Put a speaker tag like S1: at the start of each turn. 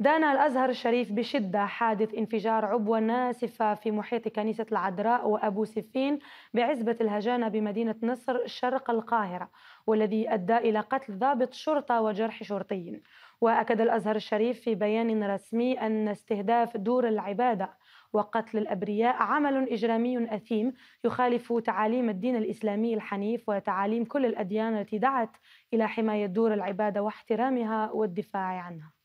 S1: دان الأزهر الشريف بشدة حادث انفجار عبوة ناسفة في محيط كنيسة العذراء وأبو سفين بعزبة الهجانة بمدينة نصر شرق القاهرة والذي أدى إلى قتل ضابط شرطة وجرح شرطي وأكد الأزهر الشريف في بيان رسمي أن استهداف دور العبادة وقتل الأبرياء عمل إجرامي أثيم يخالف تعاليم الدين الإسلامي الحنيف وتعاليم كل الأديان التي دعت إلى حماية دور العبادة واحترامها والدفاع عنها